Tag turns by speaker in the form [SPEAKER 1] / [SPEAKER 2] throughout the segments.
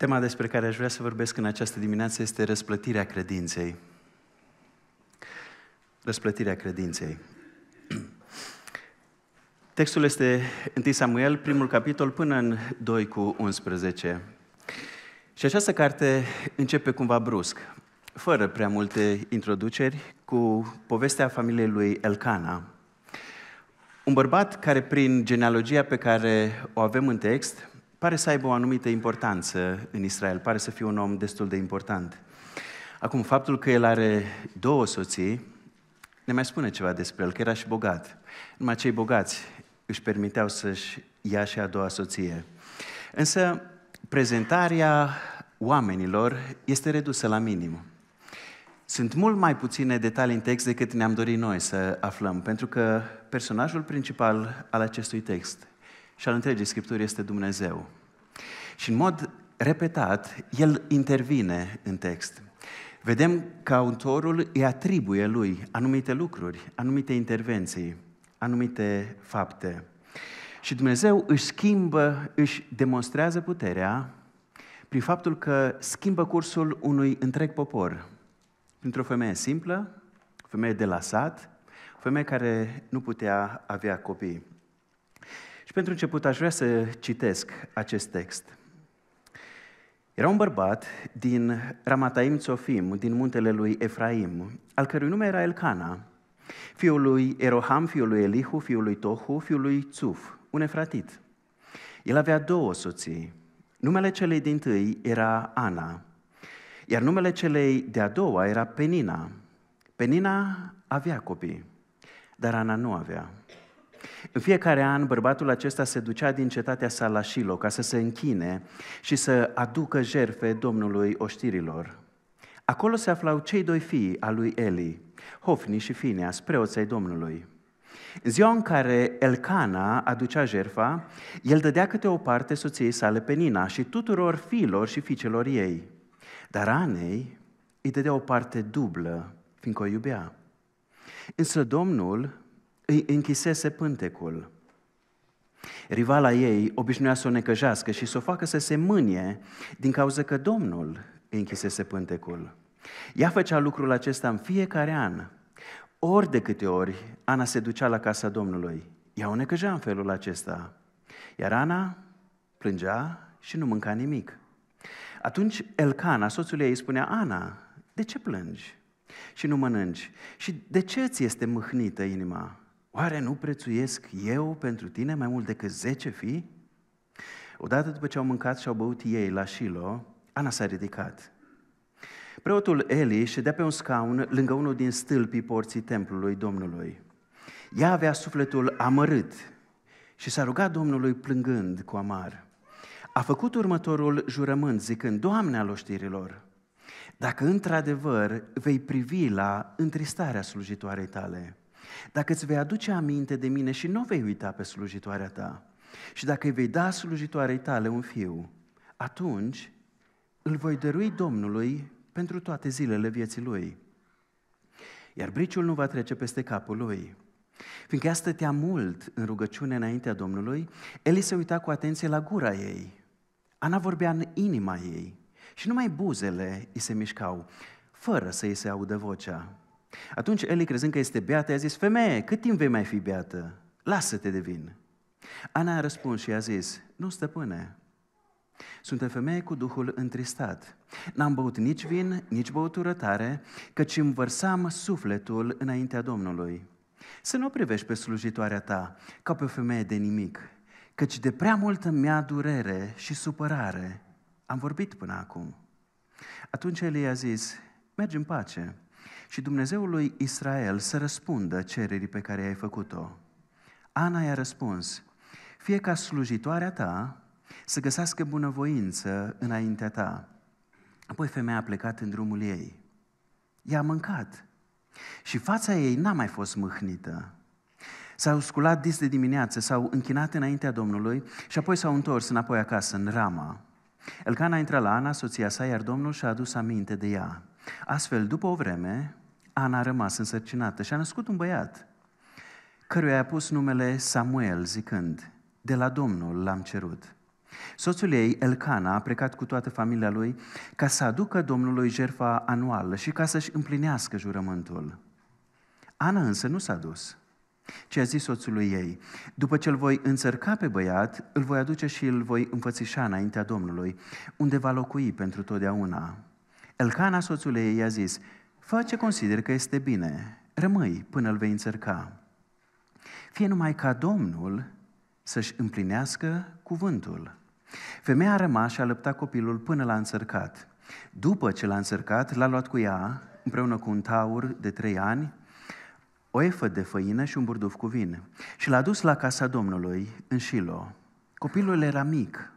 [SPEAKER 1] Tema despre care aș vrea să vorbesc în această dimineață este răsplătirea credinței. Răsplătirea credinței. Textul este 1 Samuel, primul capitol, până în 2 cu 11. Și această carte începe cumva brusc, fără prea multe introduceri, cu povestea familiei lui Elcana. Un bărbat care, prin genealogia pe care o avem în text, pare să aibă o anumită importanță în Israel, pare să fie un om destul de important. Acum, faptul că el are două soții ne mai spune ceva despre el, că era și bogat. Numai cei bogați își permiteau să-și ia și a doua soție. Însă, prezentarea oamenilor este redusă la minim. Sunt mult mai puține detalii în text decât ne-am dorit noi să aflăm, pentru că personajul principal al acestui text și al întregii Scripturi este Dumnezeu. Și în mod repetat, el intervine în text. Vedem că autorul îi atribuie lui anumite lucruri, anumite intervenții, anumite fapte. Și Dumnezeu își schimbă, își demonstrează puterea prin faptul că schimbă cursul unui întreg popor. Printr-o femeie simplă, femeie de la sat, femeie care nu putea avea copii. Și pentru început aș vrea să citesc acest text. Era un bărbat din Ramataim Tsofim, din muntele lui Efraim, al cărui nume era Elcana, fiul lui Eroham, fiul lui Elihu, fiul lui Tohu, fiul lui Tzuf, un efratit. El avea două soții. Numele celei din tâi era Ana, iar numele celei de-a doua era Penina. Penina avea copii, dar Ana nu avea. În fiecare an, bărbatul acesta se ducea din cetatea sa la ca să se închine și să aducă jerfe Domnului oștirilor. Acolo se aflau cei doi fii al lui Eli, Hofni și Fineas, preoței Domnului. În ziua în care Elcana aducea jerfa, el dădea câte o parte soției sale Penina și tuturor fiilor și fiicelor ei. Dar Anei îi dădea o parte dublă, fiindcă o iubea. Însă Domnul îi închisese pântecul. Rivala ei obișnuia să o necăjească și să o facă să se mânie din cauza că Domnul îi închisese pântecul. Ea făcea lucrul acesta în fiecare an. Ori de câte ori Ana se ducea la casa Domnului, ea o necăjea în felul acesta. Iar Ana plângea și nu mânca nimic. Atunci Elcana, soțul ei, spunea, Ana, de ce plângi și nu mănânci? Și de ce ți este mâhnită inima? Oare nu prețuiesc eu pentru tine mai mult decât zece fii? Odată după ce au mâncat și au băut ei la Shilo, Ana s-a ridicat. Preotul Eli ședea pe un scaun lângă unul din stâlpii porții templului Domnului. Ea avea sufletul amărât și s-a rugat Domnului plângând cu amar. A făcut următorul jurământ zicând, Doamne al oștirilor, dacă într-adevăr vei privi la întristarea slujitoarei tale dacă îți vei aduce aminte de mine și nu vei uita pe slujitoarea ta, și dacă îi vei da slujitoarei tale un fiu, atunci îl voi dărui Domnului pentru toate zilele vieții lui. Iar briciul nu va trece peste capul lui. Fiindcă ea stătea mult în rugăciune înaintea Domnului, Eli se uita cu atenție la gura ei. Ana vorbea în inima ei și numai buzele îi se mișcau, fără să îi se audă vocea. Atunci Eli, crezând că este beată, i-a zis, femeie, cât timp vei mai fi beată? Lasă-te de vin. Ana a răspuns și a zis, nu, stăpâne, sunt o femeie cu duhul întristat. N-am băut nici vin, nici băutură tare, căci îmi vărsam sufletul înaintea Domnului. Să nu o privești pe slujitoarea ta ca pe o femeie de nimic, căci de prea multă mea durere și supărare am vorbit până acum. Atunci el i-a zis, mergi în pace, și Dumnezeul lui Israel să răspundă cererii pe care i-ai făcut-o. Ana i-a răspuns, fie ca slujitoarea ta să găsească bunăvoință înaintea ta. Apoi femeia a plecat în drumul ei. Ea a mâncat și fața ei n-a mai fost mâhnită. S-au sculat dis de dimineață, s-au închinat înaintea Domnului și apoi s-au întors înapoi acasă, în Rama. Elcana a intrat la Ana, soția sa, iar Domnul și-a adus aminte de ea. Astfel, după o vreme, Ana a rămas însărcinată și a născut un băiat, căruia i-a pus numele Samuel, zicând, de la Domnul l-am cerut. Soțul ei, Elcana, a plecat cu toată familia lui ca să aducă Domnului jertfa anuală și ca să-și împlinească jurământul. Ana însă nu s-a dus, Ce a zis soțului ei, după ce îl voi înțărca pe băiat, îl voi aduce și îl voi înfățișa înaintea Domnului, unde va locui pentru totdeauna. Elcana, soțul ei, i-a zis, Fă ce consider că este bine, rămâi până îl vei încerca. Fie numai ca Domnul să-și împlinească cuvântul. Femeia a rămas și a lăptat copilul până l-a încercat. După ce l-a încercat, l-a luat cu ea, împreună cu un taur de trei ani, o efă de făină și un burduf cu vin. Și l-a dus la casa Domnului, în Shilo. Copilul era mic.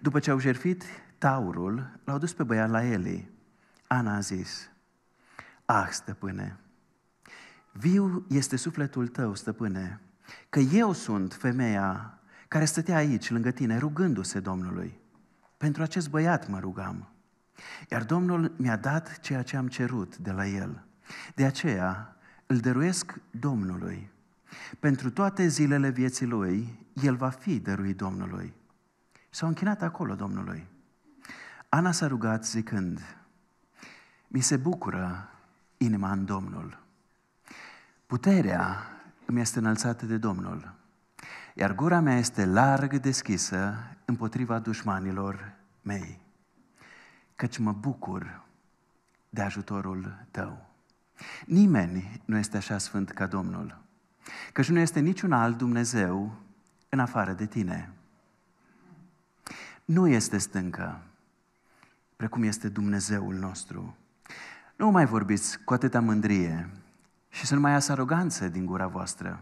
[SPEAKER 1] După ce au jerfit taurul, l-au dus pe băiat la Eli. Ana a zis, Ah, stăpâne, viu este sufletul tău, stăpâne, că eu sunt femeia care stătea aici, lângă tine, rugându-se Domnului. Pentru acest băiat mă rugam. Iar Domnul mi-a dat ceea ce am cerut de la el. De aceea îl dăruiesc Domnului. Pentru toate zilele vieții lui, el va fi dăruit Domnului. S-au închinat acolo Domnului. Ana s-a rugat zicând, mi se bucură inima în Domnul. Puterea îmi este înălțată de Domnul, iar gura mea este larg deschisă împotriva dușmanilor mei, căci mă bucur de ajutorul tău. Nimeni nu este așa sfânt ca Domnul, căci nu este niciun alt Dumnezeu în afară de tine. Nu este stâncă, precum este Dumnezeul nostru. Nu mai vorbiți cu atâta mândrie și să nu mai iasă aroganță din gura voastră.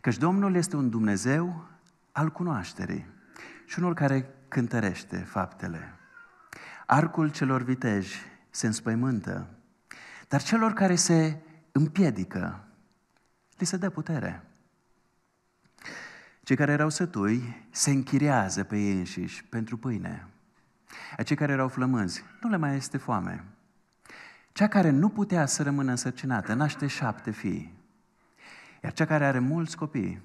[SPEAKER 1] Căci Domnul este un Dumnezeu al cunoașterii și unul care cântărește faptele. Arcul celor viteji se înspăimântă, dar celor care se împiedică li se dă putere. Cei care erau sătui se închiriază pe ei înșiși pentru pâine. cei care erau flămânzi nu le mai este foame. Cea care nu putea să rămână însărcinată naște șapte fii. Iar cea care are mulți copii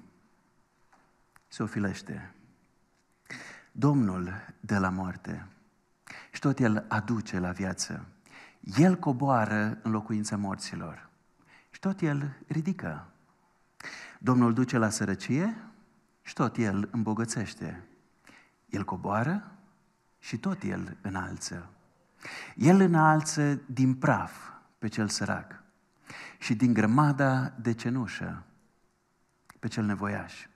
[SPEAKER 1] se ofilește. Domnul de la moarte și tot El aduce la viață. El coboară în locuința morților și tot El ridică. Domnul duce la sărăcie și tot El îmbogățește. El coboară și tot El înalță. El înalță din praf pe cel sărac și din grămada de cenușă pe cel nevoiaș,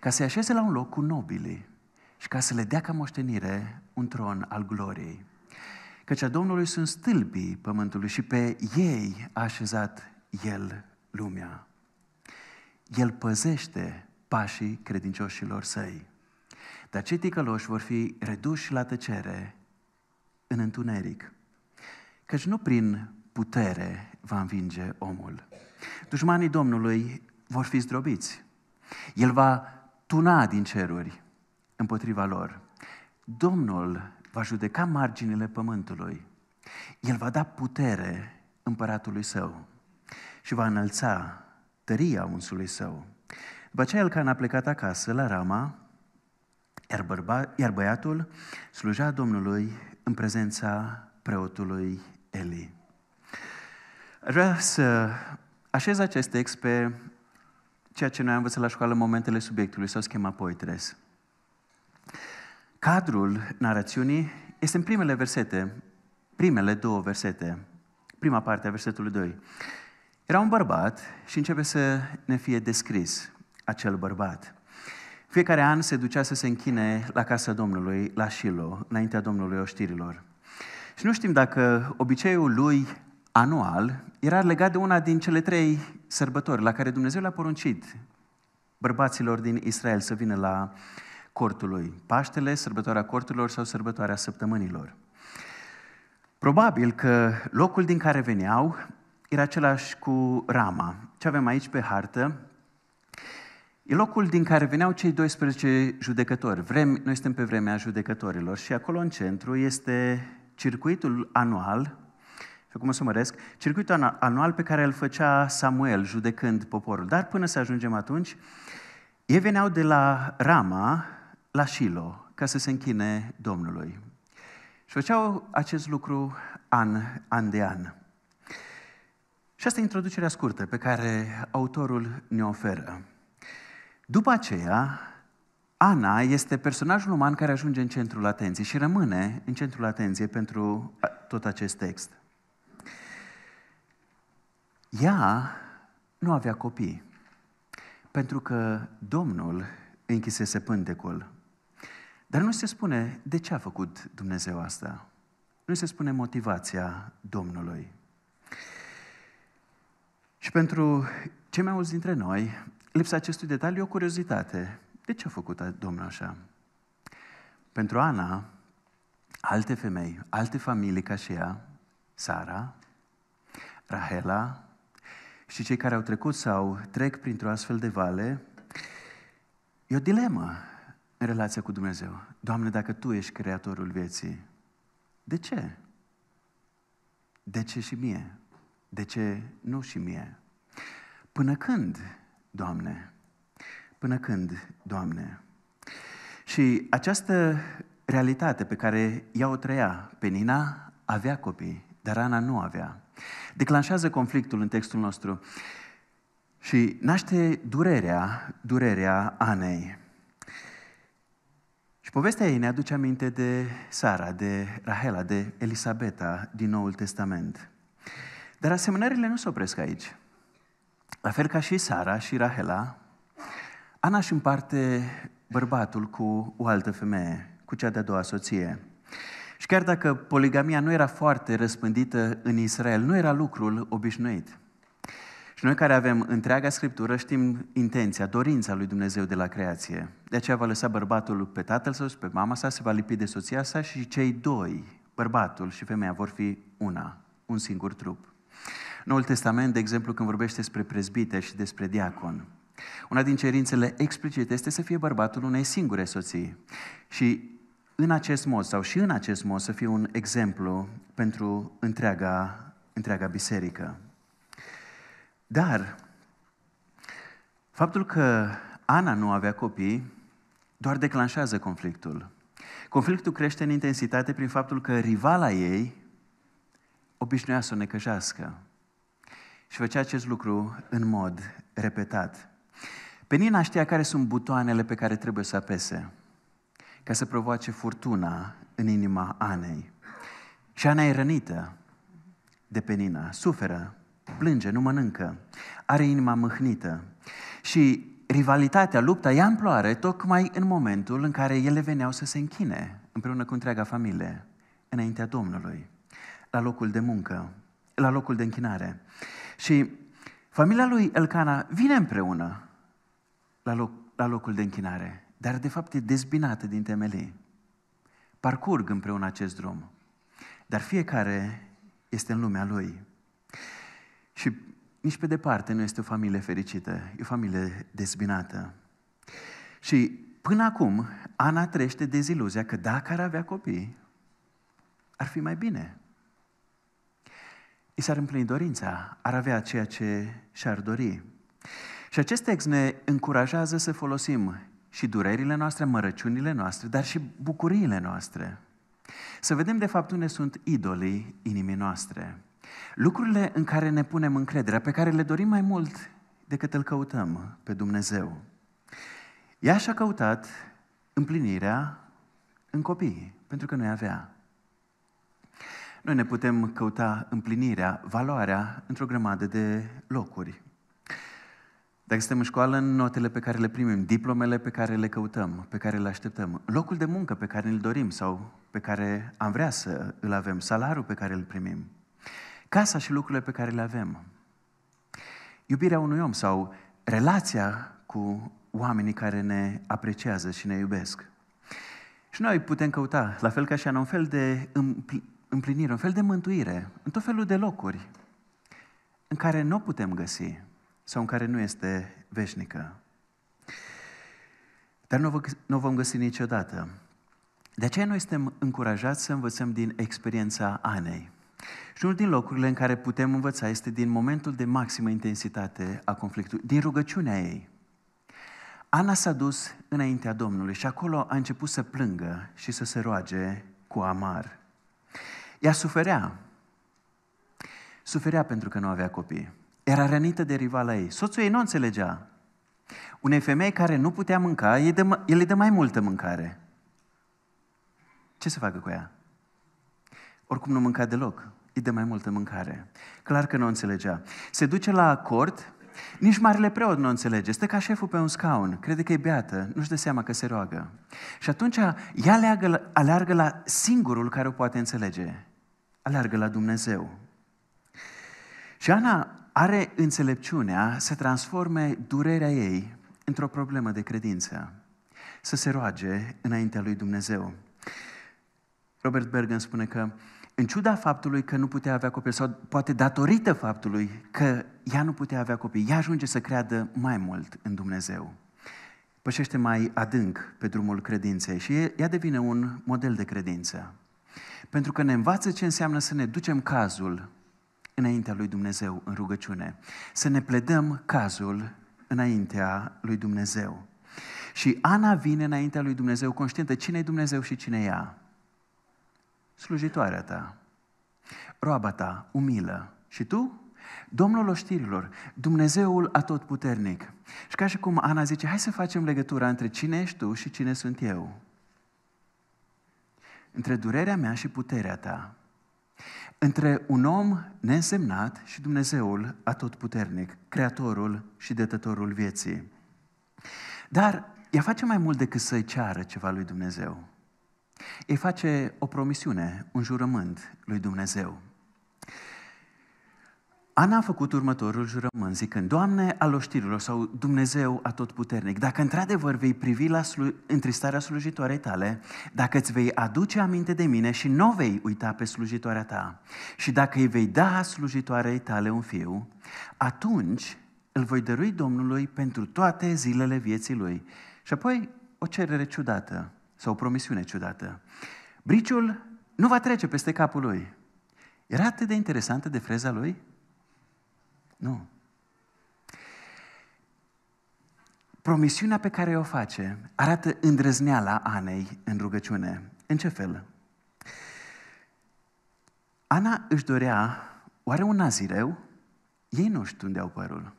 [SPEAKER 1] ca să-i așeze la un loc cu nobilii și ca să le dea ca moștenire un tron al gloriei. Căci a Domnului sunt stâlpii pământului și pe ei a așezat El lumea. El păzește pașii credincioșilor săi. Dar cei ticăloși vor fi reduși la tăcere în întuneric. Căci nu prin putere va învinge omul. Dușmanii Domnului vor fi zdrobiți. El va tuna din ceruri împotriva lor. Domnul va judeca marginile pământului. El va da putere împăratului său și va înălța tăria unsului său. După aceea care a plecat acasă la Rama, iar, bărba, iar băiatul slujea Domnului în prezența preotului Eli. Vreau să așez acest text pe ceea ce noi am învățat la școală în momentele subiectului sau schema Poitres. Cadrul narațiunii este în primele versete, primele două versete, prima parte a versetului 2. Era un bărbat și începe să ne fie descris acel bărbat. Fiecare an se ducea să se închine la casa Domnului, la Shilo, înaintea Domnului Oștirilor. Și nu știm dacă obiceiul lui anual era legat de una din cele trei sărbători la care Dumnezeu le-a poruncit bărbaților din Israel să vină la cortul lui. Paștele, sărbătoarea corturilor sau sărbătoarea săptămânilor. Probabil că locul din care veneau era același cu Rama. Ce avem aici pe hartă E locul din care veneau cei 12 judecători. Vrem, noi suntem pe vremea judecătorilor și acolo în centru este circuitul anual, și cum o să măresc, circuitul anual pe care îl făcea Samuel judecând poporul. Dar până să ajungem atunci, ei veneau de la Rama la Shilo ca să se închine Domnului. Și făceau acest lucru an, an de an. Și asta e introducerea scurtă pe care autorul ne oferă. După aceea, Ana este personajul uman care ajunge în centrul atenției și rămâne în centrul atenției pentru tot acest text. Ea nu avea copii, pentru că Domnul închisese pântecul. Dar nu se spune de ce a făcut Dumnezeu asta. Nu se spune motivația Domnului. Și pentru cei mai mulți dintre noi, Lipsa acestui detaliu e o curiozitate. De ce a făcut Domnul așa? Pentru Ana, alte femei, alte familii ca și ea, Sara, Rahela și cei care au trecut sau trec printr-o astfel de vale, e o dilemă în relația cu Dumnezeu. Doamne, dacă Tu ești creatorul vieții, de ce? De ce și mie? De ce nu și mie? Până când Doamne? Până când, Doamne? Și această realitate pe care ea o trăia, Penina avea copii, dar Ana nu avea. Declanșează conflictul în textul nostru și naște durerea, durerea Anei. Și povestea ei ne aduce aminte de Sara, de Rahela, de Elisabeta din Noul Testament. Dar asemănările nu se opresc aici. La fel ca și Sara și Rahela, Ana își împarte bărbatul cu o altă femeie, cu cea de-a doua soție. Și chiar dacă poligamia nu era foarte răspândită în Israel, nu era lucrul obișnuit. Și noi care avem întreaga Scriptură știm intenția, dorința lui Dumnezeu de la creație. De aceea va lăsa bărbatul pe tatăl său și pe mama sa, se va lipi de soția sa și cei doi, bărbatul și femeia, vor fi una, un singur trup. Noul Testament, de exemplu, când vorbește despre prezbiter și despre diacon, una din cerințele explicite este să fie bărbatul unei singure soții. Și în acest mod, sau și în acest mod, să fie un exemplu pentru întreaga, întreaga biserică. Dar, faptul că Ana nu avea copii, doar declanșează conflictul. Conflictul crește în intensitate prin faptul că rivala ei obișnuia să o necăjească. Și făcea acest lucru în mod repetat. Penina știa care sunt butoanele pe care trebuie să apese ca să provoace furtuna în inima Anei. Și Ana e rănită de Penina, suferă, plânge, nu mănâncă, are inima mâhnită. Și rivalitatea, lupta ia amploare tocmai în momentul în care ele veneau să se închine împreună cu întreaga familie, înaintea Domnului, la locul de muncă, la locul de închinare. Și familia lui Elcana vine împreună la, loc, la locul de închinare, dar de fapt e dezbinată din temelii. Parcurg împreună acest drum, dar fiecare este în lumea lui. Și nici pe departe nu este o familie fericită, e o familie dezbinată. Și până acum, Ana trește deziluzia că dacă ar avea copii, ar fi mai bine i s-ar împlini dorința, ar avea ceea ce și-ar dori. Și acest text ne încurajează să folosim și durerile noastre, mărăciunile noastre, dar și bucuriile noastre. Să vedem de fapt unde sunt idolii inimii noastre. Lucrurile în care ne punem încrederea, pe care le dorim mai mult decât îl căutăm pe Dumnezeu. Ea și-a căutat împlinirea în copii, pentru că nu avea. Noi ne putem căuta împlinirea, valoarea într-o grămadă de locuri. Dacă suntem în școală, notele pe care le primim, diplomele pe care le căutăm, pe care le așteptăm, locul de muncă pe care îl dorim sau pe care am vrea să îl avem, salariul pe care îl primim, casa și lucrurile pe care le avem, iubirea unui om sau relația cu oamenii care ne apreciază și ne iubesc. Și noi putem căuta, la fel ca și în un fel de împl- împlinire, un fel de mântuire, în tot felul de locuri în care nu o putem găsi sau în care nu este veșnică. Dar nu o vom găsi niciodată. De aceea noi suntem încurajați să învățăm din experiența Anei. Și unul din locurile în care putem învăța este din momentul de maximă intensitate a conflictului, din rugăciunea ei. Ana s-a dus înaintea Domnului și acolo a început să plângă și să se roage cu amar. Ea suferea. Suferea pentru că nu avea copii. Era rănită de rivala ei. Soțul ei nu înțelegea. Unei femei care nu putea mânca, el îi dă mai multă mâncare. Ce să facă cu ea? Oricum nu mânca deloc. Îi dă mai multă mâncare. Clar că nu înțelegea. Se duce la acord, nici marele preot nu înțelege. Stă ca șeful pe un scaun, crede că e beată, nu-și dă seama că se roagă. Și atunci ea aleargă la singurul care o poate înțelege aleargă la Dumnezeu. Și Ana are înțelepciunea să transforme durerea ei într-o problemă de credință, să se roage înaintea lui Dumnezeu. Robert Bergen spune că în ciuda faptului că nu putea avea copii sau poate datorită faptului că ea nu putea avea copii, ea ajunge să creadă mai mult în Dumnezeu. Pășește mai adânc pe drumul credinței și ea devine un model de credință. Pentru că ne învață ce înseamnă să ne ducem cazul înaintea lui Dumnezeu în rugăciune. Să ne pledăm cazul înaintea lui Dumnezeu. Și Ana vine înaintea lui Dumnezeu conștientă cine e Dumnezeu și cine e ea. Slujitoarea ta, roaba ta, umilă. Și tu? Domnul oștirilor, Dumnezeul atotputernic. Și ca și cum Ana zice, hai să facem legătura între cine ești tu și cine sunt eu între durerea mea și puterea ta, între un om neînsemnat și Dumnezeul atotputernic, creatorul și detătorul vieții. Dar ea face mai mult decât să-i ceară ceva lui Dumnezeu. Ea face o promisiune, un jurământ lui Dumnezeu. Ana a făcut următorul jurământ zicând, Doamne al oștirilor sau Dumnezeu atotputernic, dacă într-adevăr vei privi la slu- întristarea slujitoarei tale, dacă îți vei aduce aminte de mine și nu vei uita pe slujitoarea ta și dacă îi vei da slujitoarei tale un fiu, atunci îl voi dărui Domnului pentru toate zilele vieții lui. Și apoi o cerere ciudată sau o promisiune ciudată. Briciul nu va trece peste capul lui. Era atât de interesantă de freza lui nu. Promisiunea pe care o face arată îndrăzneala Anei în rugăciune. În ce fel? Ana își dorea oare un nazireu? Ei nu știu unde au părul.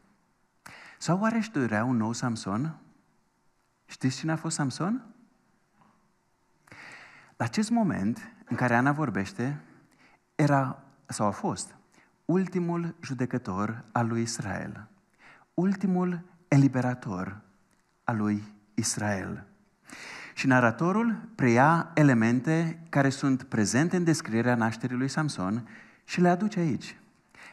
[SPEAKER 1] Sau oare își dorea un nou Samson? Știți cine a fost Samson? La acest moment în care Ana vorbește, era sau a fost ultimul judecător al lui Israel, ultimul eliberator al lui Israel. Și naratorul preia elemente care sunt prezente în descrierea nașterii lui Samson și le aduce aici,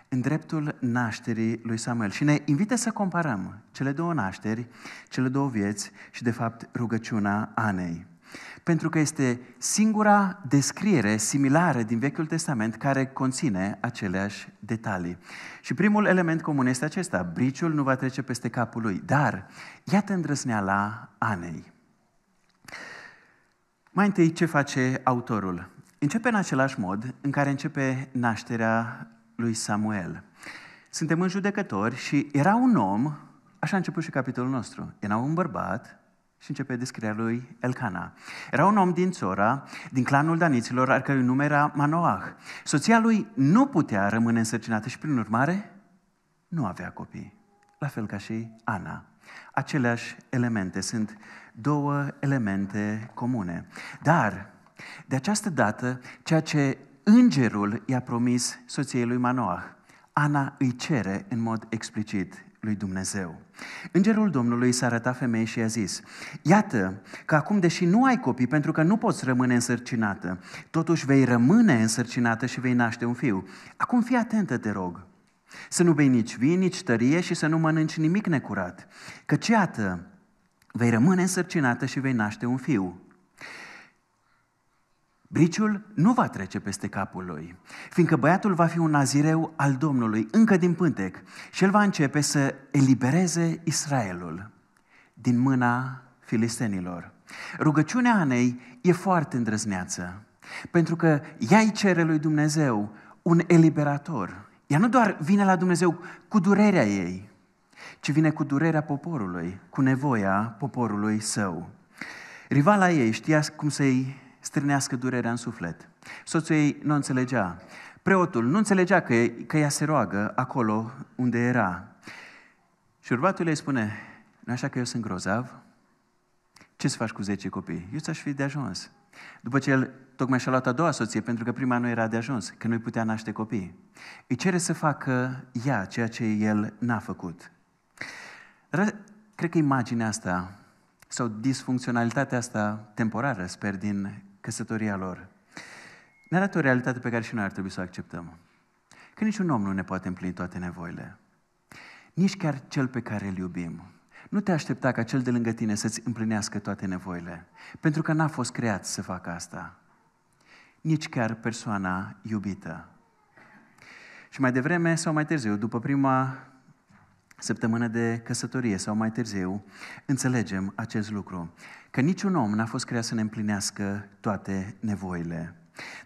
[SPEAKER 1] în dreptul nașterii lui Samuel. Și ne invită să comparăm cele două nașteri, cele două vieți și, de fapt, rugăciunea Anei pentru că este singura descriere similară din Vechiul Testament care conține aceleași detalii. Și primul element comun este acesta, briciul nu va trece peste capul lui, dar iată îndrăzneala Anei. Mai întâi, ce face autorul? Începe în același mod în care începe nașterea lui Samuel. Suntem în judecători și era un om, așa a început și capitolul nostru, era un bărbat și începe descrierea lui Elcana. Era un om din Țora, din clanul Daniților, al cărui nume era Manoah. Soția lui nu putea rămâne însărcinată și, prin urmare, nu avea copii. La fel ca și Ana. Aceleași elemente, sunt două elemente comune. Dar, de această dată, ceea ce îngerul i-a promis soției lui Manoah, Ana îi cere în mod explicit lui Dumnezeu. Îngerul Domnului s-a arătat femeii și i-a zis, Iată că acum, deși nu ai copii, pentru că nu poți rămâne însărcinată, totuși vei rămâne însărcinată și vei naște un fiu. Acum fii atentă, te rog, să nu bei nici vin, nici tărie și să nu mănânci nimic necurat, căci iată, vei rămâne însărcinată și vei naște un fiu. Briciul nu va trece peste capul lui, fiindcă băiatul va fi un nazireu al Domnului încă din pântec și el va începe să elibereze Israelul din mâna filistenilor. Rugăciunea Anei e foarte îndrăzneață, pentru că ea îi cere lui Dumnezeu un eliberator. Ea nu doar vine la Dumnezeu cu durerea ei, ci vine cu durerea poporului, cu nevoia poporului său. Rivala ei știa cum să-i strânească durerea în suflet. Soțul ei nu înțelegea. Preotul nu înțelegea că, că ea se roagă acolo unde era. Și urbatul ei spune, așa că eu sunt grozav, ce să faci cu 10 copii? Eu ți-aș fi de ajuns. După ce el tocmai și-a luat a doua soție, pentru că prima nu era de ajuns, că nu-i putea naște copii. Îi cere să facă ea ceea ce el n-a făcut. Ră, cred că imaginea asta sau disfuncționalitatea asta temporară, sper, din căsătoria lor. Ne arată o realitate pe care și noi ar trebui să o acceptăm. Că niciun om nu ne poate împlini toate nevoile. Nici chiar cel pe care îl iubim. Nu te aștepta ca cel de lângă tine să-ți împlinească toate nevoile, pentru că n-a fost creat să facă asta. Nici chiar persoana iubită. Și mai devreme sau mai târziu, după prima săptămână de căsătorie sau mai târziu, înțelegem acest lucru, că niciun om n-a fost creat să ne împlinească toate nevoile.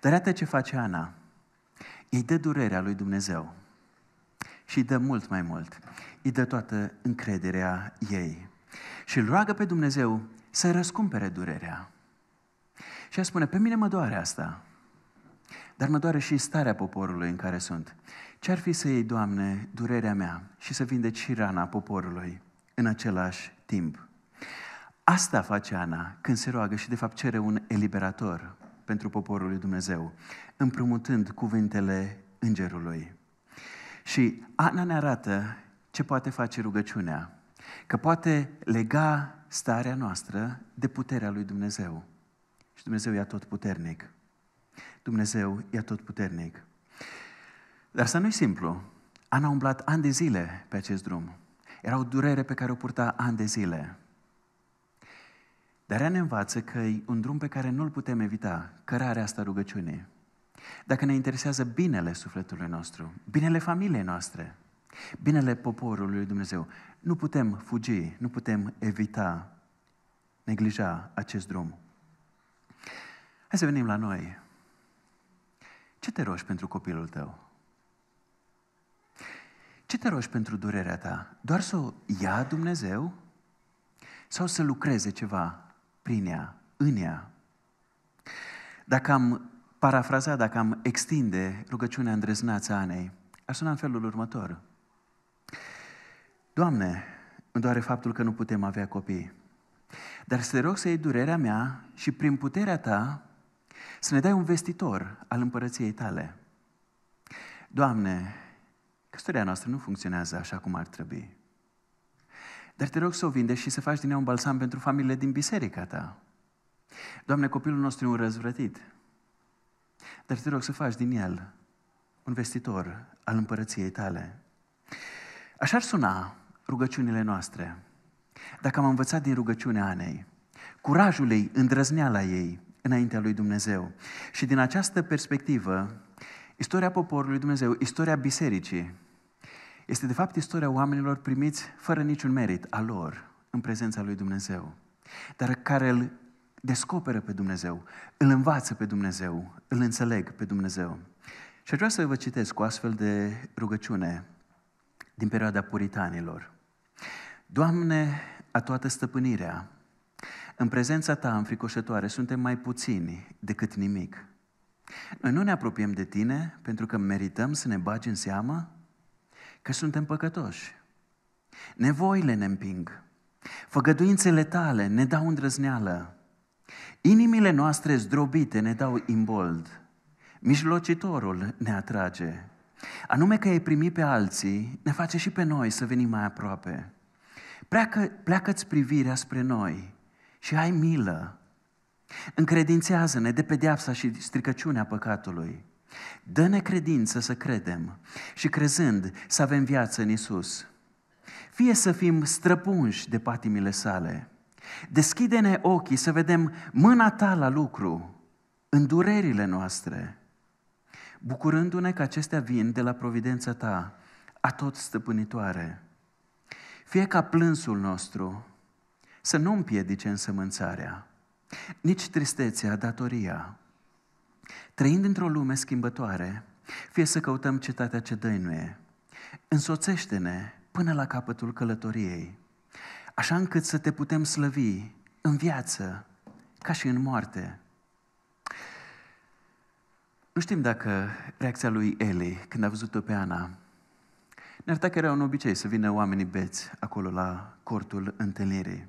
[SPEAKER 1] Dar iată ce face Ana. Îi dă durerea lui Dumnezeu și îi dă mult mai mult. Îi dă toată încrederea ei. Și îl roagă pe Dumnezeu să răscumpere durerea. Și ea spune, pe mine mă doare asta, dar mă doare și starea poporului în care sunt. Ce-ar fi să iei, Doamne, durerea mea și să vindeci și rana poporului în același timp? Asta face Ana când se roagă și de fapt cere un eliberator pentru poporul lui Dumnezeu, împrumutând cuvintele îngerului. Și Ana ne arată ce poate face rugăciunea, că poate lega starea noastră de puterea lui Dumnezeu. Și Dumnezeu e tot puternic. Dumnezeu e tot puternic. Dar să nu-i simplu. Ana a umblat ani de zile pe acest drum. Era o durere pe care o purta ani de zile. Dar ea ne învață că e un drum pe care nu-l putem evita, cărarea asta rugăciunii. Dacă ne interesează binele sufletului nostru, binele familiei noastre, binele poporului Dumnezeu, nu putem fugi, nu putem evita, neglija acest drum. Hai să venim la noi. Ce te rogi pentru copilul tău? Ce te rogi pentru durerea ta? Doar să o ia Dumnezeu? Sau să lucreze ceva prin ea, în ea? Dacă am parafraza, dacă am extinde rugăciunea îndrăznață Anei, ar suna în felul următor. Doamne, îmi doare faptul că nu putem avea copii, dar să te rog să iei durerea mea și prin puterea ta să ne dai un vestitor al împărăției tale. Doamne, Istoria noastră nu funcționează așa cum ar trebui. Dar te rog să o vindești și să faci din ea un balsam pentru familiile din biserica ta. Doamne, copilul nostru e un răzvrătit. Dar te rog să faci din el un vestitor al împărăției tale. Așa ar suna rugăciunile noastre. Dacă am învățat din rugăciunea Anei, curajul ei, îndrăzneala ei înaintea lui Dumnezeu. Și din această perspectivă, istoria poporului Dumnezeu, istoria bisericii, este de fapt istoria oamenilor primiți fără niciun merit a lor în prezența lui Dumnezeu, dar care îl descoperă pe Dumnezeu, îl învață pe Dumnezeu, îl înțeleg pe Dumnezeu. Și aș vrea să vă citesc o astfel de rugăciune din perioada puritanilor. Doamne, a toată stăpânirea, în prezența Ta înfricoșătoare suntem mai puțini decât nimic. Noi nu ne apropiem de Tine pentru că merităm să ne bagi în seamă că suntem păcătoși. Nevoile ne împing. Făgăduințele tale ne dau îndrăzneală. Inimile noastre zdrobite ne dau imbold. Mijlocitorul ne atrage. Anume că ai primi pe alții, ne face și pe noi să venim mai aproape. Pleacă, pleacă-ți privirea spre noi și ai milă. Încredințează-ne de pedeapsa și stricăciunea păcatului. Dă-ne credință să credem și crezând să avem viață în Isus. Fie să fim străpunși de patimile sale. Deschide-ne ochii să vedem mâna ta la lucru, în durerile noastre, bucurându-ne că acestea vin de la providența ta, a tot stăpânitoare. Fie ca plânsul nostru să nu împiedice însămânțarea, nici tristețea, datoria, Trăind într-o lume schimbătoare, fie să căutăm cetatea ce dăinuie, însoțește-ne până la capătul călătoriei, așa încât să te putem slăvi în viață, ca și în moarte. Nu știm dacă reacția lui Eli, când a văzut-o pe Ana, ne arăta că era un obicei să vină oamenii beți acolo la cortul întâlnirii.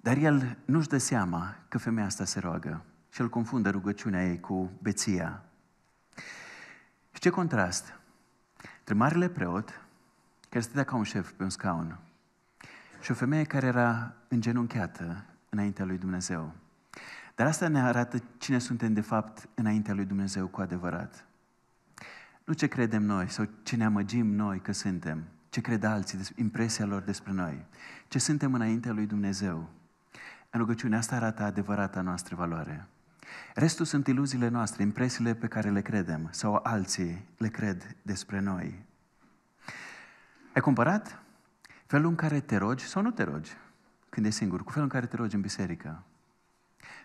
[SPEAKER 1] Dar el nu-și dă seama că femeia asta se roagă și îl confundă rugăciunea ei cu beția. Și ce contrast! Între marele preot, care stătea ca un șef pe un scaun, și o femeie care era îngenuncheată înaintea lui Dumnezeu. Dar asta ne arată cine suntem de fapt înaintea lui Dumnezeu cu adevărat. Nu ce credem noi sau ce ne amăgim noi că suntem, ce cred alții, impresia lor despre noi, ce suntem înaintea lui Dumnezeu. În rugăciunea asta arată adevărata noastră valoare. Restul sunt iluziile noastre, impresiile pe care le credem sau alții le cred despre noi. Ai comparat felul în care te rogi sau nu te rogi când e singur, cu felul în care te rogi în biserică,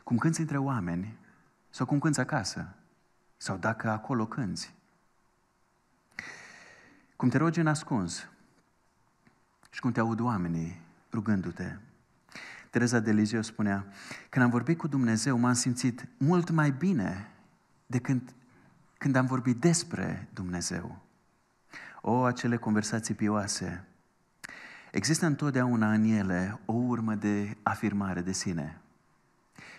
[SPEAKER 1] cum cânți între oameni sau cum cânți acasă sau dacă acolo cânți, cum te rogi în ascuns și cum te aud oamenii rugându-te. Tereza de Lizio spunea, când am vorbit cu Dumnezeu, m-am simțit mult mai bine de când, când am vorbit despre Dumnezeu. O, acele conversații pioase! Există întotdeauna în ele o urmă de afirmare de sine.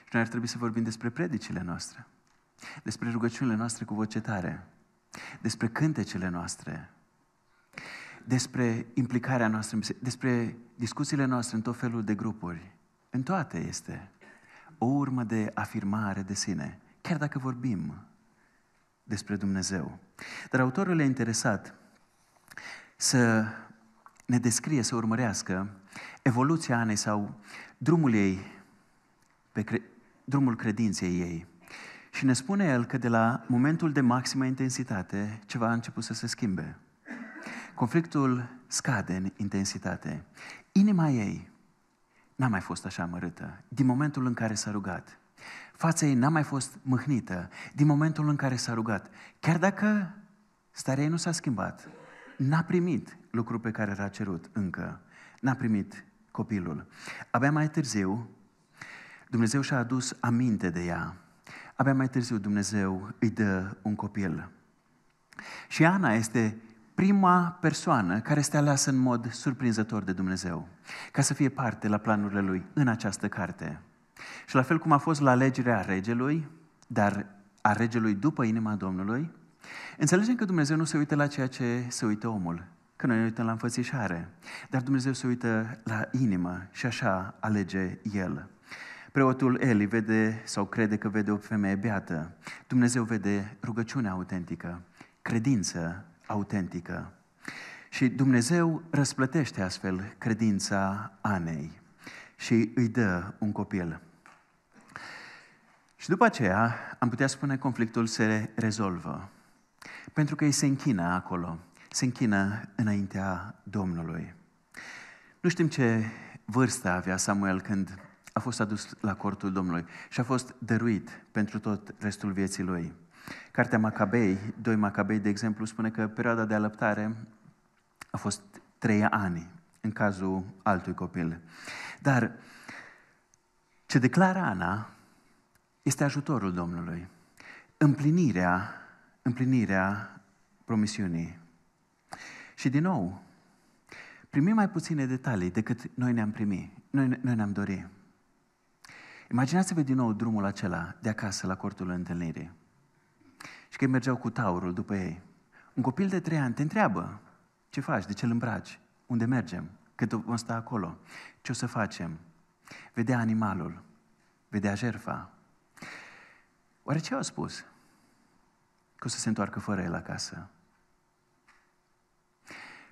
[SPEAKER 1] Și noi ar trebui să vorbim despre predicile noastre, despre rugăciunile noastre cu voce tare, despre cântecele noastre, despre implicarea noastră, despre discuțiile noastre în tot felul de grupuri, în toate este o urmă de afirmare de sine, chiar dacă vorbim despre Dumnezeu. Dar autorul e interesat să ne descrie, să urmărească evoluția Anei sau drumul ei, pe cre- drumul credinței ei. Și ne spune el că de la momentul de maximă intensitate, ceva a început să se schimbe. Conflictul scade în intensitate. Inima ei n-a mai fost așa mărâtă. Din momentul în care s-a rugat. Fața ei n-a mai fost mâhnită din momentul în care s-a rugat. Chiar dacă starea ei nu s-a schimbat, n-a primit lucrul pe care l-a cerut încă. N-a primit copilul. Abia mai târziu, Dumnezeu și-a adus aminte de ea. Abia mai târziu Dumnezeu îi dă un copil. Și Ana este prima persoană care este aleasă în mod surprinzător de Dumnezeu, ca să fie parte la planurile lui în această carte. Și la fel cum a fost la alegerea regelui, dar a regelui după inima Domnului, înțelegem că Dumnezeu nu se uită la ceea ce se uită omul, că noi ne uităm la înfățișare, dar Dumnezeu se uită la inimă și așa alege El. Preotul Eli vede sau crede că vede o femeie beată. Dumnezeu vede rugăciunea autentică, credință autentică. Și Dumnezeu răsplătește astfel credința Anei și îi dă un copil. Și după aceea am putea spune conflictul se rezolvă. Pentru că ei se închină acolo, se închină înaintea Domnului. Nu știm ce vârstă avea Samuel când a fost adus la cortul Domnului și a fost dăruit pentru tot restul vieții lui. Cartea Macabei, 2 Macabei, de exemplu, spune că perioada de alăptare a fost trei ani în cazul altui copil. Dar ce declară Ana este ajutorul Domnului, împlinirea, împlinirea promisiunii. Și din nou, primim mai puține detalii decât noi ne-am primit, noi, noi ne-am dorit. Imaginați-vă din nou drumul acela de acasă la cortul întâlnirii. Și că mergeau cu taurul după ei, un copil de trei ani te întreabă, ce faci, de ce îl îmbraci, unde mergem, cât vom sta acolo, ce o să facem. Vedea animalul, vedea jerfa. Oare ce au spus? Că o să se întoarcă fără el acasă.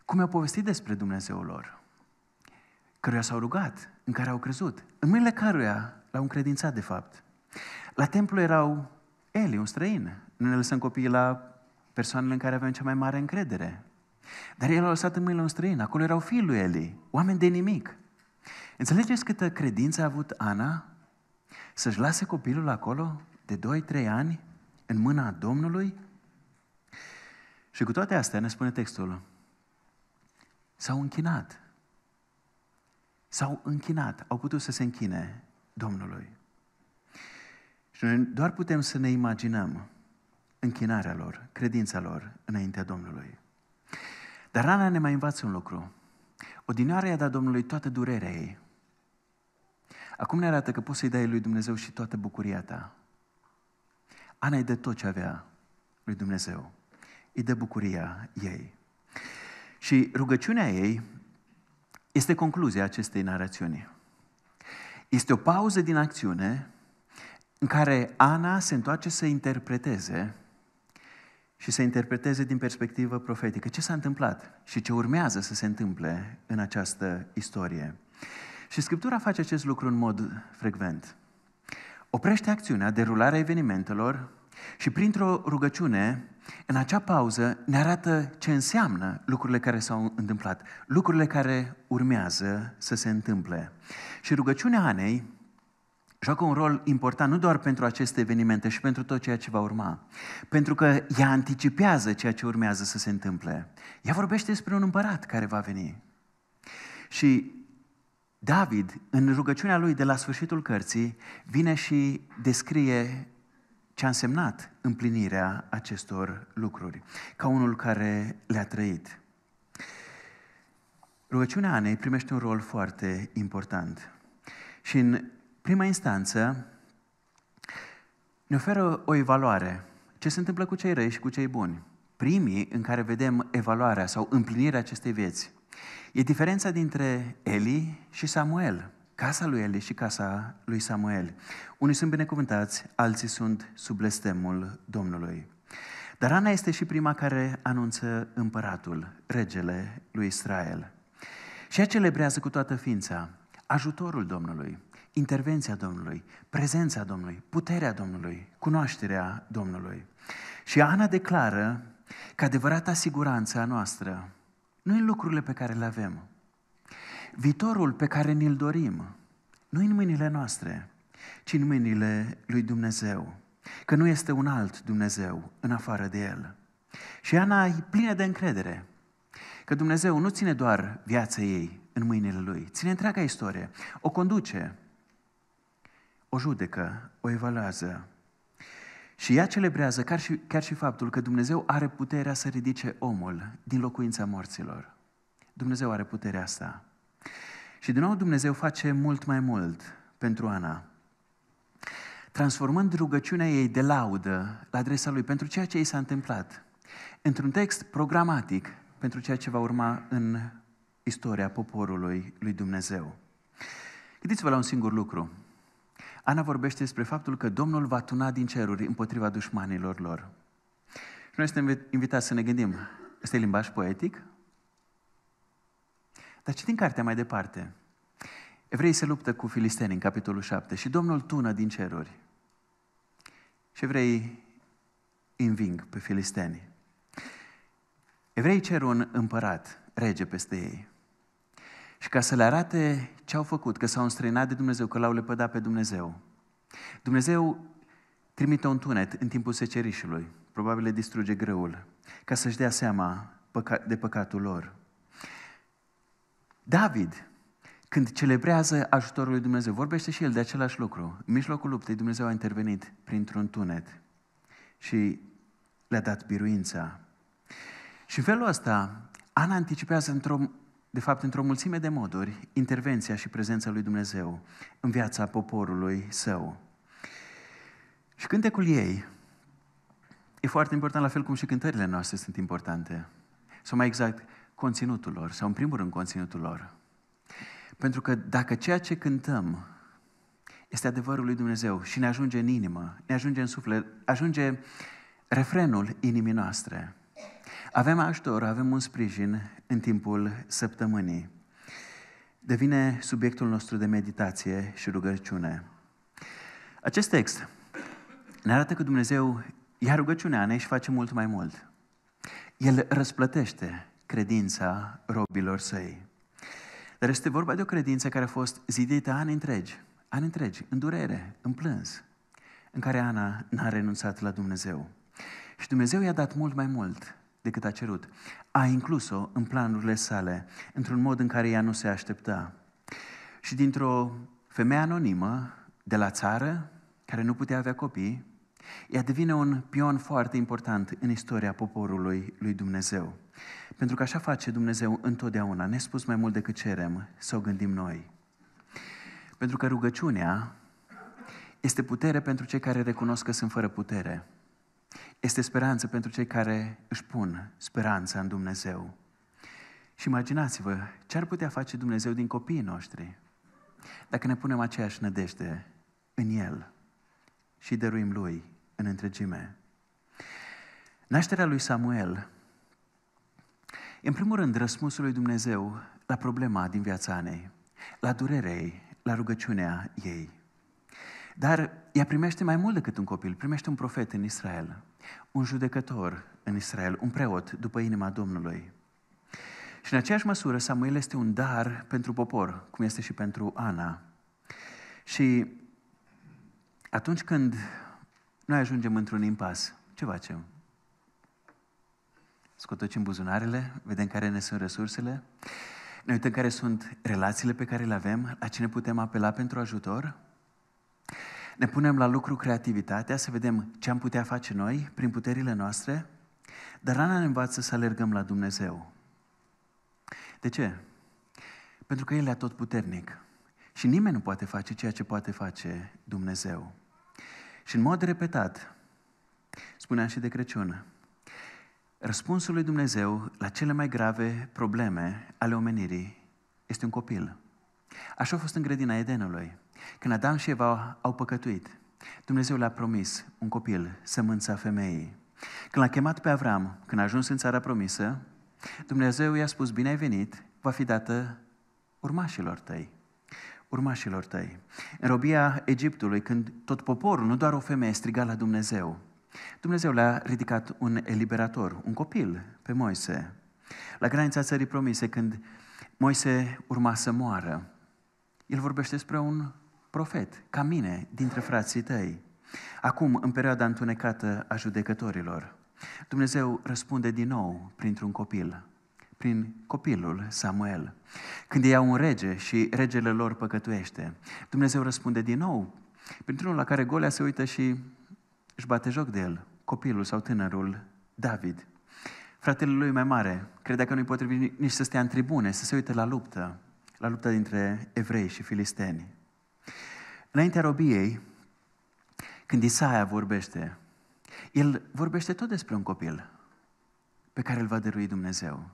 [SPEAKER 1] Cum i-au povestit despre Dumnezeul lor, căruia s-au rugat, în care au crezut, în mâinile căruia l-au încredințat de fapt. La templu erau Eli, un străin, ne lăsăm copiii la persoanele în care avem cea mai mare încredere. Dar el a lăsat în mâinile un străin, acolo erau fiii lui Eli, oameni de nimic. Înțelegeți câtă credință a avut Ana să-și lase copilul acolo de 2-3 ani în mâna Domnului? Și cu toate astea, ne spune textul, s-au închinat. S-au închinat, au putut să se închine Domnului. Și noi doar putem să ne imaginăm închinarea lor, credința lor înaintea Domnului. Dar Ana ne mai învață un lucru. Odinioară i-a dat Domnului toată durerea ei. Acum ne arată că poți să-i dai lui Dumnezeu și toată bucuria ta. Ana îi dă tot ce avea lui Dumnezeu. Îi dă bucuria ei. Și rugăciunea ei este concluzia acestei narațiuni. Este o pauză din acțiune în care Ana se întoarce să interpreteze și să interpreteze din perspectivă profetică ce s-a întâmplat și ce urmează să se întâmple în această istorie. Și Scriptura face acest lucru în mod frecvent. Oprește acțiunea, derularea evenimentelor și printr-o rugăciune, în acea pauză, ne arată ce înseamnă lucrurile care s-au întâmplat, lucrurile care urmează să se întâmple. Și rugăciunea Anei joacă un rol important nu doar pentru aceste evenimente, și pentru tot ceea ce va urma. Pentru că ea anticipează ceea ce urmează să se întâmple. Ea vorbește despre un împărat care va veni. Și David, în rugăciunea lui de la sfârșitul cărții, vine și descrie ce a însemnat împlinirea acestor lucruri, ca unul care le-a trăit. Rugăciunea Anei primește un rol foarte important. Și în prima instanță, ne oferă o evaluare. Ce se întâmplă cu cei răi și cu cei buni? Primii în care vedem evaluarea sau împlinirea acestei vieți. E diferența dintre Eli și Samuel, casa lui Eli și casa lui Samuel. Unii sunt binecuvântați, alții sunt sub blestemul Domnului. Dar Ana este și prima care anunță împăratul, regele lui Israel. Și ea celebrează cu toată ființa ajutorul Domnului intervenția Domnului, prezența Domnului, puterea Domnului, cunoașterea Domnului. Și Ana declară că adevărata siguranță a noastră nu în lucrurile pe care le avem. Viitorul pe care ni-l dorim nu în mâinile noastre, ci în mâinile lui Dumnezeu. Că nu este un alt Dumnezeu în afară de El. Și Ana e plină de încredere că Dumnezeu nu ține doar viața ei în mâinile Lui, ține întreaga istorie, o conduce, o judecă, o evaluează. Și ea celebrează chiar și, chiar și faptul că Dumnezeu are puterea să ridice omul din locuința morților. Dumnezeu are puterea asta. Și din nou Dumnezeu face mult mai mult pentru Ana, transformând rugăciunea ei de laudă la adresa lui pentru ceea ce i s-a întâmplat, într-un text programatic pentru ceea ce va urma în istoria poporului lui Dumnezeu. Gândiți-vă la un singur lucru. Ana vorbește despre faptul că Domnul va tuna din ceruri împotriva dușmanilor lor. Și noi suntem invitați să ne gândim, este limbaj poetic? Dar citim cartea mai departe. Evrei se luptă cu filisteni în capitolul 7 și Domnul tună din ceruri. Și evrei înving pe filisteni. Evrei cer un împărat, rege peste ei. Și ca să le arate ce au făcut, că s-au înstrăinat de Dumnezeu, că l-au lepădat pe Dumnezeu. Dumnezeu trimite un tunet în timpul secerișului, probabil le distruge greul, ca să-și dea seama de păcatul lor. David, când celebrează ajutorul lui Dumnezeu, vorbește și el de același lucru. În mijlocul luptei Dumnezeu a intervenit printr-un tunet și le-a dat biruința. Și în felul ăsta, Ana anticipează într-o de fapt, într-o mulțime de moduri, intervenția și prezența lui Dumnezeu în viața poporului său. Și cântecul ei e foarte important, la fel cum și cântările noastre sunt importante. Sau mai exact, conținutul lor, sau în primul rând conținutul lor. Pentru că dacă ceea ce cântăm este adevărul lui Dumnezeu și ne ajunge în inimă, ne ajunge în suflet, ajunge refrenul inimii noastre, avem ajutor, avem un sprijin în timpul săptămânii. Devine subiectul nostru de meditație și rugăciune. Acest text ne arată că Dumnezeu ia rugăciunea ne și face mult mai mult. El răsplătește credința robilor săi. Dar este vorba de o credință care a fost zidită ani întregi, ani întregi, în durere, în plâns, în care Ana n-a renunțat la Dumnezeu. Și Dumnezeu i-a dat mult mai mult decât a cerut. A inclus-o în planurile sale, într-un mod în care ea nu se aștepta. Și dintr-o femeie anonimă, de la țară, care nu putea avea copii, ea devine un pion foarte important în istoria poporului lui Dumnezeu. Pentru că așa face Dumnezeu întotdeauna, ne spus mai mult decât cerem sau gândim noi. Pentru că rugăciunea este putere pentru cei care recunosc că sunt fără putere. Este speranță pentru cei care își pun speranța în Dumnezeu. Și imaginați-vă ce ar putea face Dumnezeu din copiii noștri dacă ne punem aceeași nădejde în El și dăruim Lui în întregime. Nașterea lui Samuel, în primul rând, răspunsul lui Dumnezeu la problema din viața Anei, la durerea ei, la rugăciunea ei. Dar ea primește mai mult decât un copil, primește un profet în Israel, un judecător în Israel, un preot după inima Domnului. Și în aceeași măsură, Samuel este un dar pentru popor, cum este și pentru Ana. Și atunci când noi ajungem într-un impas, ce facem? Scotocim buzunarele, vedem care ne sunt resursele, ne uităm care sunt relațiile pe care le avem, la cine putem apela pentru ajutor ne punem la lucru creativitatea, să vedem ce am putea face noi prin puterile noastre, dar Ana ne învață să alergăm la Dumnezeu. De ce? Pentru că El e tot puternic și nimeni nu poate face ceea ce poate face Dumnezeu. Și în mod repetat, spuneam și de Crăciun, răspunsul lui Dumnezeu la cele mai grave probleme ale omenirii este un copil. Așa a fost în grădina Edenului. Când Adam și Eva au păcătuit, Dumnezeu le-a promis un copil, sămânța femeii. Când l-a chemat pe Avram, când a ajuns în țara promisă, Dumnezeu i-a spus, bine ai venit, va fi dată urmașilor tăi. Urmașilor tăi. În robia Egiptului, când tot poporul, nu doar o femeie, striga la Dumnezeu, Dumnezeu le-a ridicat un eliberator, un copil, pe Moise. La granița țării promise, când Moise urma să moară, el vorbește despre un profet, ca mine, dintre frații tăi. Acum, în perioada întunecată a judecătorilor, Dumnezeu răspunde din nou printr-un copil, prin copilul Samuel. Când ei au un rege și regele lor păcătuiește, Dumnezeu răspunde din nou printr-unul la care Golea se uită și își bate joc de el, copilul sau tânărul David. Fratele lui mai mare credea că nu-i potrivit nici să stea în tribune, să se uite la luptă, la lupta dintre evrei și filisteni. Înaintea robiei, când Isaia vorbește, el vorbește tot despre un copil pe care îl va dărui Dumnezeu.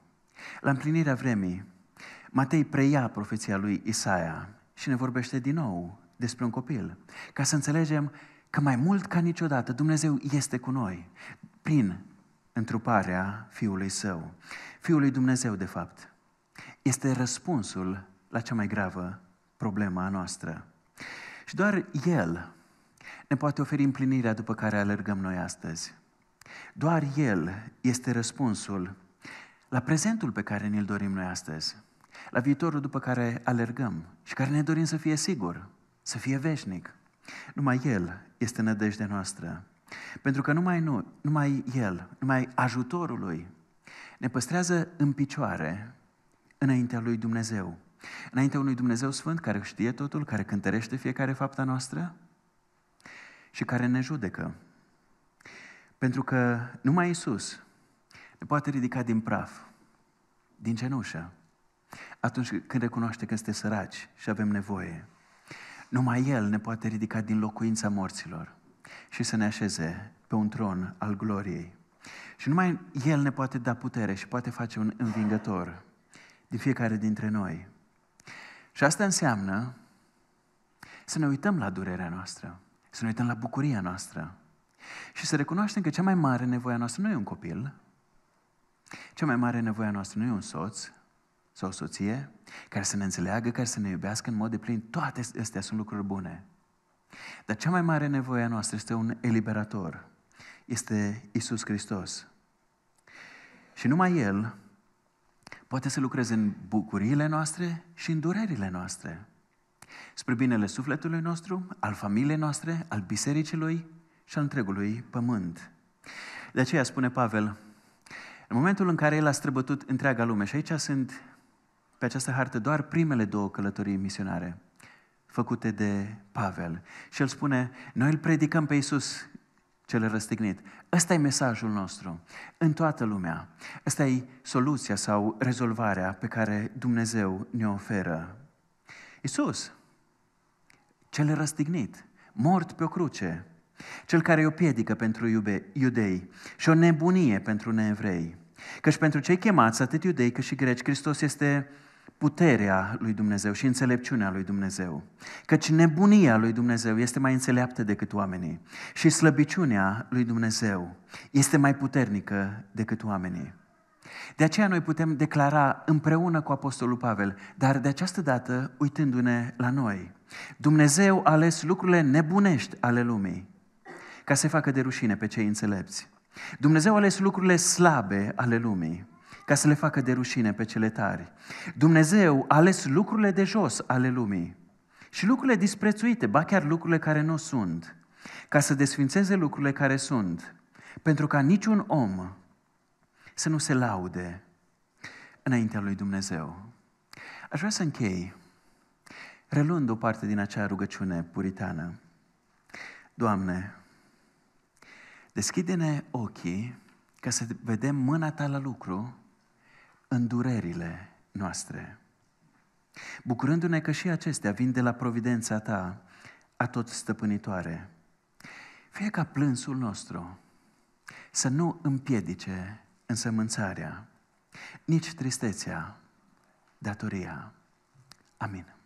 [SPEAKER 1] La împlinirea vremii, Matei preia profeția lui Isaia și ne vorbește din nou despre un copil, ca să înțelegem că mai mult ca niciodată Dumnezeu este cu noi prin întruparea Fiului Său. Fiul lui Dumnezeu, de fapt, este răspunsul la cea mai gravă problemă a noastră. Și doar El ne poate oferi împlinirea după care alergăm noi astăzi. Doar El este răspunsul la prezentul pe care ne-l dorim noi astăzi, la viitorul după care alergăm și care ne dorim să fie sigur, să fie veșnic. Numai El este nădejdea noastră. Pentru că numai, nu, numai El, numai ajutorul Lui ne păstrează în picioare înaintea Lui Dumnezeu. Înaintea unui Dumnezeu Sfânt care știe totul, care cântărește fiecare fapta noastră și care ne judecă. Pentru că numai Isus ne poate ridica din praf, din cenușă, atunci când recunoaște că suntem săraci și avem nevoie. Numai El ne poate ridica din locuința morților și să ne așeze pe un tron al gloriei. Și numai El ne poate da putere și poate face un învingător din fiecare dintre noi. Și asta înseamnă să ne uităm la durerea noastră, să ne uităm la bucuria noastră și să recunoaștem că cea mai mare nevoie a noastră nu e un copil, cea mai mare nevoie a noastră nu e un soț sau o soție care să ne înțeleagă, care să ne iubească în mod de plin. Toate astea sunt lucruri bune. Dar cea mai mare nevoie a noastră este un eliberator. Este Isus Hristos. Și numai El Poate să lucreze în bucuriile noastre și în durerile noastre. Spre binele sufletului nostru, al familiei noastre, al bisericii lui și al întregului pământ. De aceea spune Pavel, în momentul în care el a străbătut întreaga lume, și aici sunt pe această hartă doar primele două călătorii misionare făcute de Pavel. Și el spune, noi îl predicăm pe Iisus cel răstignit, Ăsta e mesajul nostru în toată lumea. Ăsta e soluția sau rezolvarea pe care Dumnezeu ne oferă. Isus, cel răstignit, mort pe o cruce, cel care e o piedică pentru iube, iudei și o nebunie pentru neevrei. Căci pentru cei chemați, atât iudei cât și greci, Hristos este puterea lui Dumnezeu și înțelepciunea lui Dumnezeu. Căci nebunia lui Dumnezeu este mai înțeleaptă decât oamenii și slăbiciunea lui Dumnezeu este mai puternică decât oamenii. De aceea noi putem declara împreună cu Apostolul Pavel, dar de această dată uitându-ne la noi. Dumnezeu a ales lucrurile nebunești ale lumii ca să facă de rușine pe cei înțelepți. Dumnezeu a ales lucrurile slabe ale lumii ca să le facă de rușine pe cele tari. Dumnezeu a ales lucrurile de jos ale lumii și lucrurile disprețuite, ba chiar lucrurile care nu sunt, ca să desfințeze lucrurile care sunt, pentru ca niciun om să nu se laude înaintea lui Dumnezeu. Aș vrea să închei reluând o parte din acea rugăciune puritană. Doamne, deschide-ne ochii ca să vedem mâna Ta la lucru în durerile noastre. Bucurându-ne că și acestea vin de la providența ta, a tot stăpânitoare. Fie ca plânsul nostru să nu împiedice însămânțarea, nici tristețea, datoria. Amin.